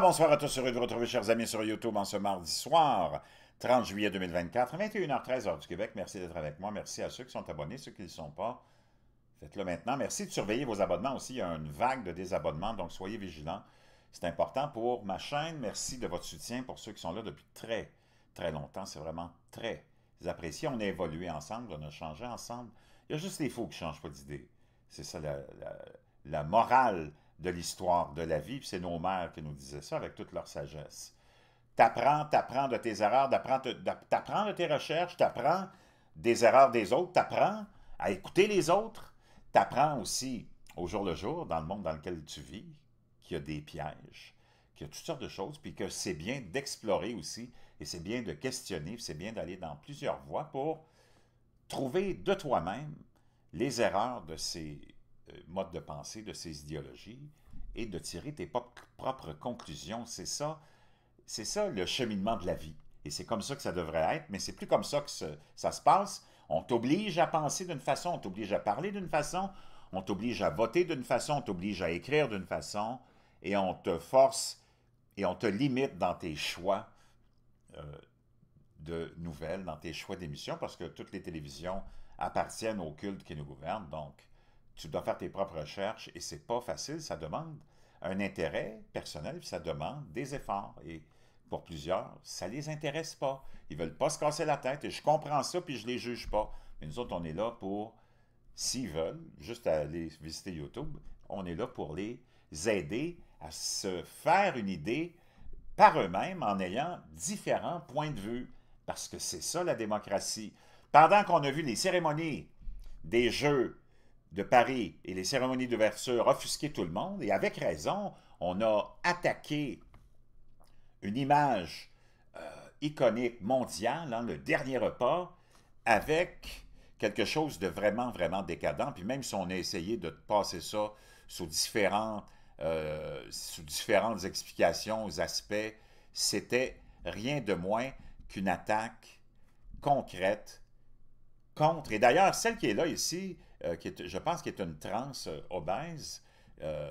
bonsoir à tous, heureux de vous retrouver, chers amis, sur YouTube en ce mardi soir, 30 juillet 2024, 21h13 heure du Québec. Merci d'être avec moi. Merci à ceux qui sont abonnés, ceux qui ne le sont pas. Faites-le maintenant. Merci de surveiller vos abonnements aussi. Il y a une vague de désabonnements, donc soyez vigilants. C'est important pour ma chaîne. Merci de votre soutien pour ceux qui sont là depuis très, très longtemps. C'est vraiment très apprécié. On a évolué ensemble, on a changé ensemble. Il y a juste les faux qui ne changent pas d'idée. C'est ça la morale de l'histoire de la vie. C'est nos mères qui nous disaient ça avec toute leur sagesse. T'apprends, t'apprends de tes erreurs, t'apprends de, de tes recherches, t'apprends des erreurs des autres, t'apprends à écouter les autres, t'apprends aussi au jour le jour, dans le monde dans lequel tu vis, qu'il y a des pièges, qu'il y a toutes sortes de choses, puis que c'est bien d'explorer aussi, et c'est bien de questionner, c'est bien d'aller dans plusieurs voies pour trouver de toi-même les erreurs de ces euh, mode de pensée, de ces idéologies, et de tirer tes propres conclusions. C'est ça, c'est ça le cheminement de la vie. Et c'est comme ça que ça devrait être, mais c'est plus comme ça que ça se passe. On t'oblige à penser d'une façon, on t'oblige à parler d'une façon, on t'oblige à voter d'une façon, on t'oblige à écrire d'une façon, et on te force et on te limite dans tes choix euh, de nouvelles, dans tes choix d'émissions, parce que toutes les télévisions appartiennent au culte qui nous gouverne. Donc, tu dois faire tes propres recherches et c'est pas facile, ça demande un intérêt personnel, puis ça demande des efforts. Et pour plusieurs, ça les intéresse pas. Ils veulent pas se casser la tête et je comprends ça puis je les juge pas. Mais nous autres, on est là pour, s'ils veulent, juste aller visiter YouTube, on est là pour les aider à se faire une idée par eux-mêmes en ayant différents points de vue. Parce que c'est ça la démocratie. Pendant qu'on a vu les cérémonies des Jeux de Paris et les cérémonies d'ouverture offusquaient tout le monde, et avec raison, on a attaqué une image euh, iconique mondiale, hein, le dernier repas, avec quelque chose de vraiment, vraiment décadent. Puis même si on a essayé de passer ça sous différentes, euh, sous différentes explications aux aspects, c'était rien de moins qu'une attaque concrète contre. Et d'ailleurs, celle qui est là ici, euh, je pense, qu'elle est une transe euh, obèse euh,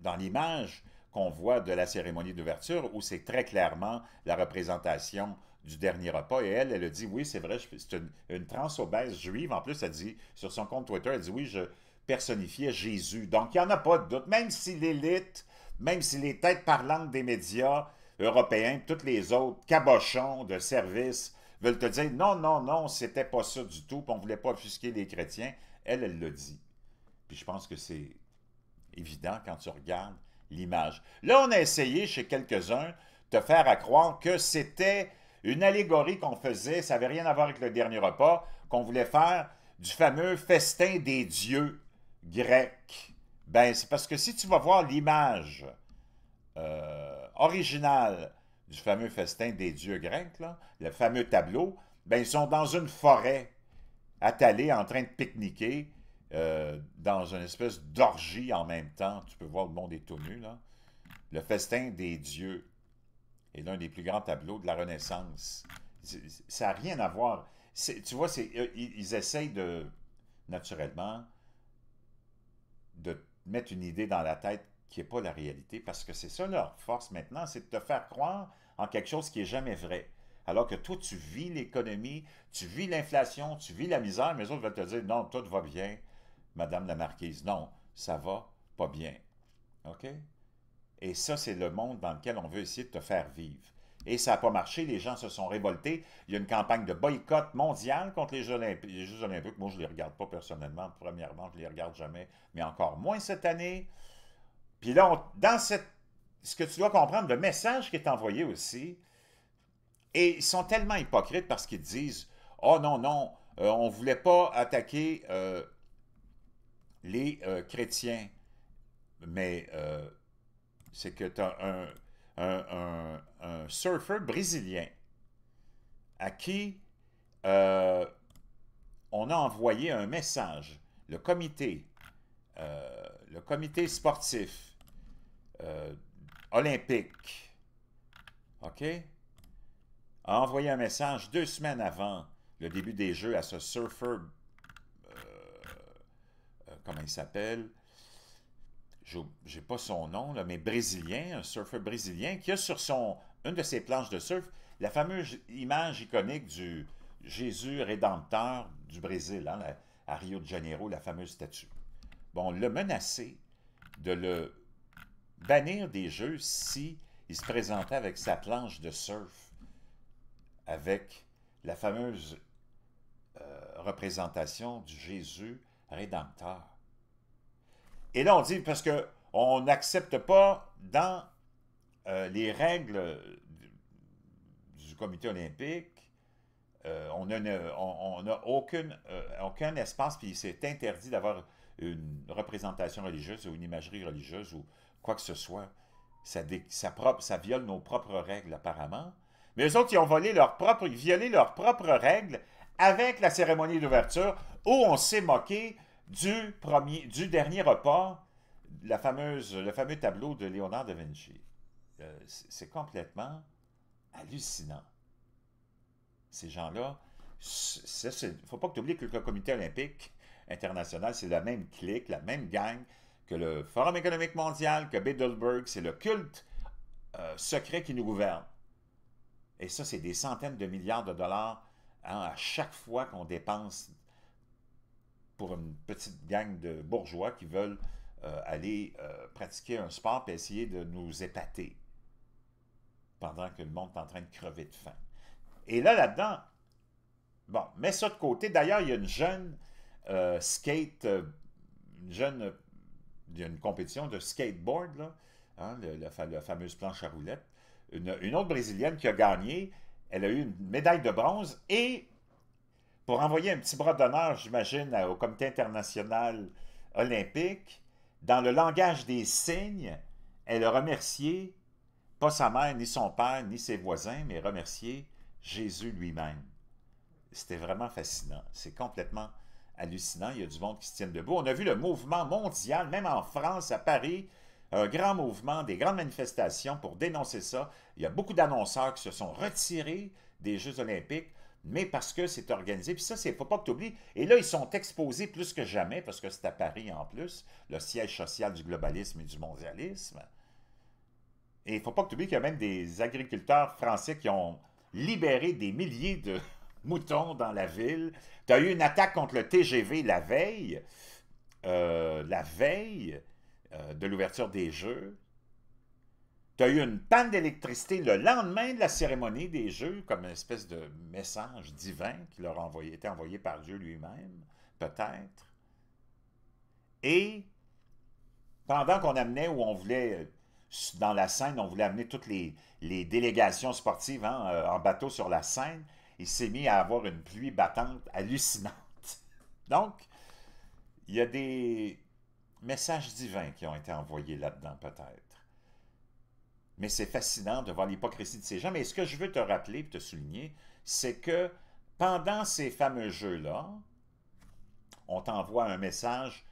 dans l'image qu'on voit de la cérémonie d'ouverture, où c'est très clairement la représentation du dernier repas. Et elle, elle a dit, oui, c'est vrai, c'est une, transe obèse juive. En plus, elle dit, sur son compte Twitter, elle dit, oui, je personnifiais Jésus. Donc, il n'y en a pas de doute. Même si l'élite, même si les têtes parlantes des médias européens, toutes les autres cabochons de service veulent te dire, non, non, non, c'était pas ça du tout, on ne voulait pas offusquer les chrétiens. Elle, elle l'a dit. Puis je pense que c'est évident quand tu regardes l'image. Là, on a essayé chez quelques-uns de faire croire que c'était une allégorie qu'on faisait, ça n'avait rien à voir avec le dernier repas, qu'on voulait faire du fameux festin des dieux grecs. Ben, c'est parce que si tu vas voir l'image euh, originale du fameux festin des dieux grecs, le fameux tableau, ben, ils sont dans une forêt attalé en train de pique-niquer euh, dans une espèce d'orgie en même temps. Tu peux voir le monde est tout nu, là. Le festin des dieux est l'un des plus grands tableaux de la Renaissance. Ça n'a rien à voir. Tu vois, euh, ils, ils essayent de, naturellement, de mettre une idée dans la tête qui n'est pas la réalité, parce que c'est ça leur force maintenant, c'est de te faire croire en quelque chose qui n'est jamais vrai alors que toi, tu vis l'économie, tu vis l'inflation, tu vis la misère, mais les autres veulent te dire, non, tout va bien, Madame la Marquise, non, ça va pas bien. OK? Et ça, c'est le monde dans lequel on veut essayer de te faire vivre. Et ça n'a pas marché, les gens se sont révoltés. Il y a une campagne de boycott mondial contre les Jeux, Olympiques. Moi, je ne les regarde pas personnellement, premièrement, je ne les regarde jamais, mais encore moins cette année. Puis là, dans ce que tu dois comprendre, le message qui est envoyé aussi, et ils sont tellement hypocrites parce qu'ils disent Oh non, non, euh, on ne voulait pas attaquer euh, les euh, chrétiens. Mais c'est que tu as un, surfeur brésilien à qui on a envoyé un message. Le comité, le comité sportif olympique, OK? a envoyé un message deux semaines avant le début des jeux à ce surfeur euh, euh, comment il s'appelle, Je n'ai pas son nom, mais brésilien, un surfeur brésilien, qui a sur son, une de ses planches de surf, la fameuse image iconique du Jésus rédempteur du Brésil, hein, à Rio de Janeiro, la fameuse statue. Bon, le menacer de le bannir des jeux si il se présentait avec sa planche de surf avec la fameuse euh, représentation du Jésus rédempteur. Et là, on dit, parce qu'on n'accepte pas dans euh, les règles du comité olympique, euh, on n'a aucun espace, puis c'est interdit d'avoir une représentation religieuse ou une imagerie religieuse ou quoi que ce soit. Ça, ça, ça, viole nos propres règles apparemment. Mais eux autres, ils ont violé leurs propres règles avec la cérémonie d'ouverture où on s'est moqué du, dernier repas, le fameux tableau de Léonard de Vinci. Euh, c'est complètement hallucinant. Ces gens-là, il ne faut pas que tu oublies que le comité olympique international, c'est la même clique, la même gang que le Forum économique mondial, que Bidelberg, c'est le culte euh, secret qui nous gouverne. Et ça, c'est des centaines de milliards de dollars hein, à chaque fois qu'on dépense pour une petite gang de bourgeois qui veulent euh, aller euh, pratiquer un sport et essayer de nous épater pendant que le monde est en train de crever de faim. Et là, là-dedans, bon, mets ça de côté. D'ailleurs, il y a une jeune euh, skate, une jeune, il y a une compétition de skateboard, hein, le, la fameuse planche à roulettes, une, autre Brésilienne qui a gagné. Elle a eu une médaille de bronze et pour envoyer un petit bras d'honneur, j'imagine, au Comité international olympique, dans le langage des signes, elle a remercié, pas sa mère, ni son père, ni ses voisins, mais remercié Jésus lui-même. C'était vraiment fascinant. C'est complètement hallucinant. Il y a du monde qui se tient debout. On a vu le mouvement mondial, même en France, à Paris, un grand mouvement, des grandes manifestations pour dénoncer ça. Il y a beaucoup d'annonceurs qui se sont retirés des Jeux olympiques, mais parce que c'est organisé. Puis ça, il ne faut pas que tu oublies. Et là, ils sont exposés plus que jamais, parce que c'est à Paris en plus, le siège social du globalisme et du mondialisme. Et il ne faut pas que tu oublies qu'il y a même des agriculteurs français qui ont libéré des milliers de moutons dans la ville. Tu as eu une attaque contre le TGV la veille. Euh, la veille, euh, de l'ouverture des Jeux. Tu as eu une panne d'électricité le lendemain de la cérémonie des Jeux, comme une espèce de message divin qui leur a envoyé, été envoyé par Dieu lui-même, peut-être. Et pendant qu'on amenait où on voulait, euh, dans la Seine, on voulait amener toutes les, délégations sportives hein, euh, en bateau sur la Seine, il s'est mis à avoir une pluie battante hallucinante. Donc, il y a des messages divins qui ont été envoyés là-dedans, peut-être. Mais c'est fascinant de voir l'hypocrisie de ces gens. Mais ce que je veux te rappeler et te souligner, c'est que pendant ces fameux jeux-là, on t'envoie un message,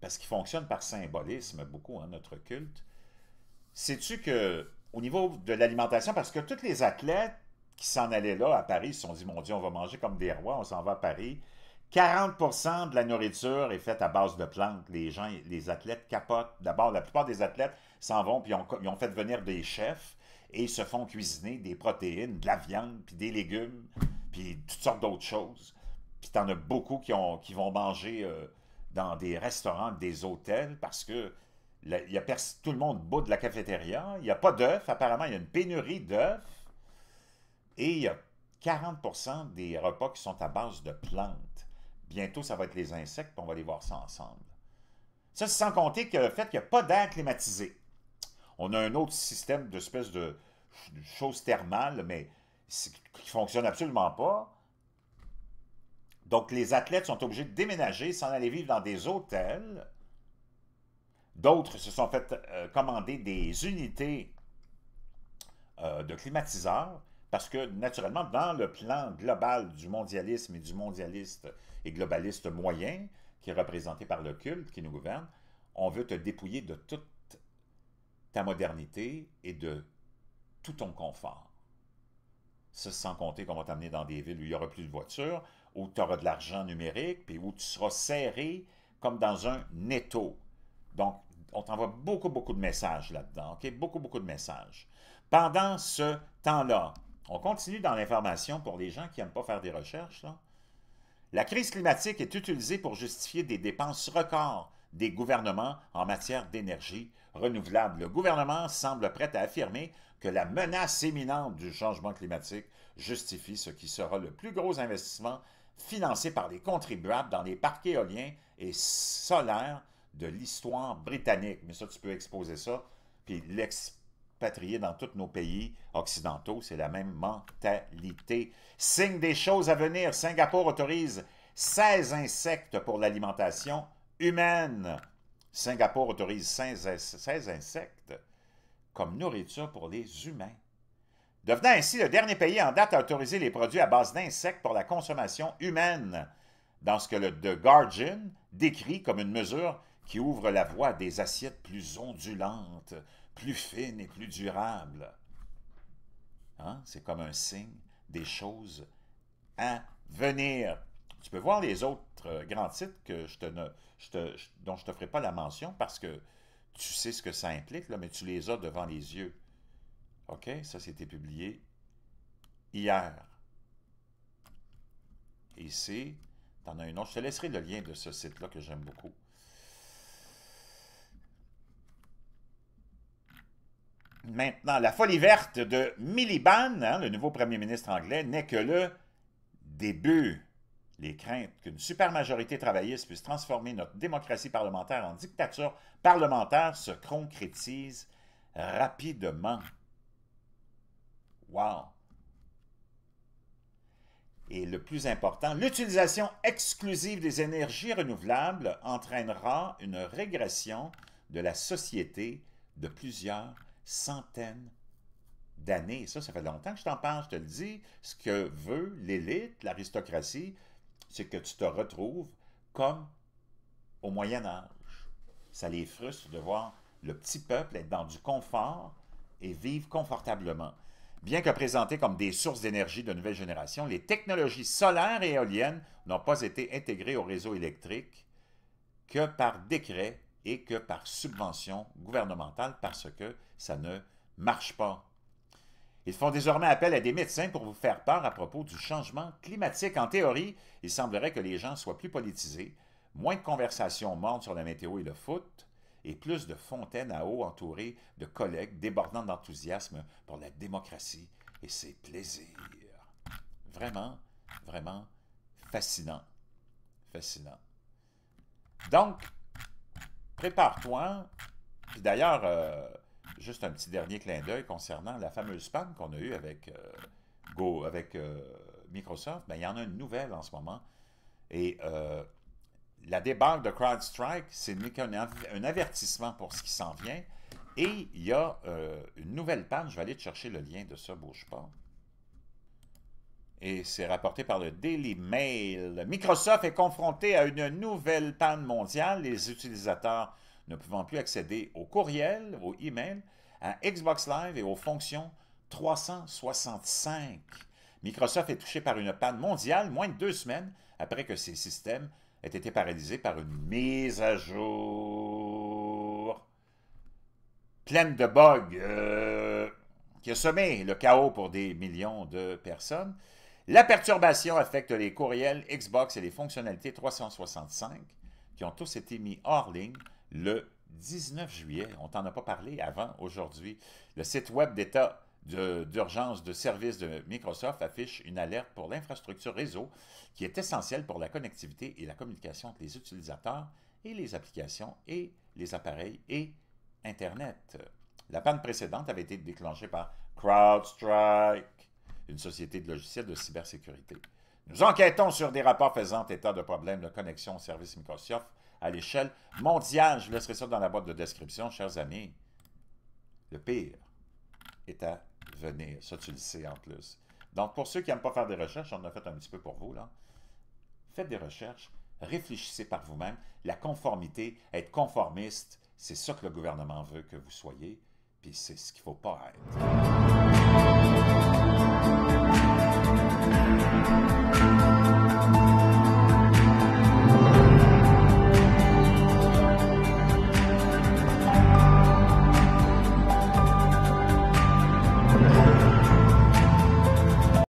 parce qu'il fonctionne par symbolisme beaucoup, hein, notre culte. Sais-tu que au niveau de l'alimentation, parce que tous les athlètes qui s'en allaient là à Paris se sont dit, mon Dieu, on va manger comme des rois, on s'en va à Paris, 40 de la nourriture est faite à base de plantes. Les gens, les athlètes capotent. D'abord, la plupart des athlètes s'en vont puis ont, ils ont fait venir des chefs et ils se font cuisiner des protéines, de la viande, puis des légumes, puis toutes sortes d'autres choses. Puis t'en as beaucoup qui, vont manger euh, dans des restaurants, des hôtels, parce que y a tout le monde bout de la cafétéria. Il n'y a pas d'œufs. Apparemment, il y a une pénurie d'œufs. Et il y a 40 des repas qui sont à base de plantes. Bientôt, ça va être les insectes, on va aller voir ça ensemble. Ça, c'est sans compter que le fait qu'il n'y a pas d'air climatisé. On a un autre système d'espèce de, de choses thermales, mais qui ne fonctionne absolument pas. Donc, les athlètes sont obligés de déménager, s'en aller vivre dans des hôtels. D'autres se sont fait euh, commander des unités euh, de climatiseurs parce que, naturellement, dans le plan global du mondialisme et du mondialiste et globaliste moyen, qui est représenté par le culte qui nous gouverne, on veut te dépouiller de toute ta modernité et de tout ton confort. Ça, sans compter qu'on va t'amener dans des villes où il n'y aura plus de voitures, où tu auras de l'argent numérique, puis où tu seras serré comme dans un netto. Donc, on t'envoie beaucoup, beaucoup de messages là-dedans, OK? Beaucoup, beaucoup de messages. Pendant ce temps-là, on continue dans l'information pour les gens qui n'aiment pas faire des recherches. La crise climatique est utilisée pour justifier des dépenses records des gouvernements en matière d'énergie renouvelable. Le gouvernement semble prêt à affirmer que la menace éminente du changement climatique justifie ce qui sera le plus gros investissement financé par les contribuables dans les parcs éoliens et solaires de l'histoire britannique. Mais ça, tu peux exposer ça, puis l'expliquer patrié dans tous nos pays occidentaux. C'est la même mentalité. Signe des choses à venir. Singapour autorise 16 insectes pour l'alimentation humaine. Singapour autorise 16 insectes comme nourriture pour les humains devenant ainsi le dernier pays en date à autoriser les produits à base d'insectes pour la consommation humaine, dans ce que le The Guardian décrit comme une mesure qui ouvre la voie à des assiettes plus ondulantes, plus fine et plus durable. Hein? C'est comme un signe des choses à venir. Tu peux voir les autres euh, grands titres que je te dont je ne te ferai pas la mention parce que tu sais ce que ça implique, là, mais tu les as devant les yeux. OK? Ça, c'était publié hier. Ici, tu en as une autre. Je te laisserai le lien de ce site-là que j'aime beaucoup. Maintenant, la folie verte de Miliband, hein, le nouveau premier ministre anglais, n'est que le début. Les craintes qu'une supermajorité travailliste puisse transformer notre démocratie parlementaire en dictature parlementaire se concrétisent rapidement. Wow! Et le plus important, l'utilisation exclusive des énergies renouvelables entraînera une régression de la société de plusieurs centaines d'années. Ça, ça fait longtemps que je t'en parle, je te le dis. Ce que veut l'élite, l'aristocratie, c'est que tu te retrouves comme au Moyen Âge. Ça les frustre de voir le petit peuple être dans du confort et vivre confortablement. Bien que présentées comme des sources d'énergie de nouvelle génération, les technologies solaires et éoliennes n'ont pas été intégrées au réseau électrique que par décret et que par subvention gouvernementale parce que ça ne marche pas. Ils font désormais appel à des médecins pour vous faire part à propos du changement climatique. En théorie, il semblerait que les gens soient plus politisés, moins de conversations mortes sur la météo et le foot, et plus de fontaines à eau entourées de collègues débordant d'enthousiasme pour la démocratie et ses plaisirs. Vraiment, vraiment fascinant. Fascinant. Donc, prépare-toi. Puis d'ailleurs, euh, juste un petit dernier clin d'œil concernant la fameuse panne qu'on a eue avec euh, Go, avec euh, Microsoft. Ben, il y en a une nouvelle en ce moment. Et la débarque de CrowdStrike, c'est un, un avertissement pour ce qui s'en vient. Et il y a une nouvelle panne. Je vais aller te chercher le lien de ça, bouge pas. Et c'est rapporté par le Daily Mail. Microsoft est confronté à une nouvelle panne mondiale, les utilisateurs ne pouvant plus accéder au courriel, e email, à Xbox Live et aux fonctions 365. Microsoft est touché par une panne mondiale moins de deux semaines après que ses systèmes aient été paralysés par une mise à jour pleine de bugs euh, qui a semé le chaos pour des millions de personnes. La perturbation affecte les courriels, Xbox et les fonctionnalités 365 qui ont tous été mis hors ligne le 19 juillet. On n'en a pas parlé avant aujourd'hui. Le site web d'État d'urgence de, services service de Microsoft affiche une alerte pour l'infrastructure réseau qui est essentielle pour la connectivité et la communication entre les utilisateurs et les applications et les appareils et Internet. La panne précédente avait été déclenchée par CrowdStrike une société de logiciels de cybersécurité. Nous enquêtons sur des rapports faisant état de problèmes de connexion au service Microsoft à l'échelle mondiale. Je laisserai ça dans la boîte de description, chers amis. Le pire est à venir. Ça, tu le sais en plus. Donc, pour ceux qui n'aiment pas faire des recherches, on en a fait un petit peu pour vous, là. Faites des recherches, réfléchissez par vous-même. La conformité, être conformiste, c'est ça que le gouvernement veut que vous soyez, puis c'est ce qu'il ne faut pas être. thank you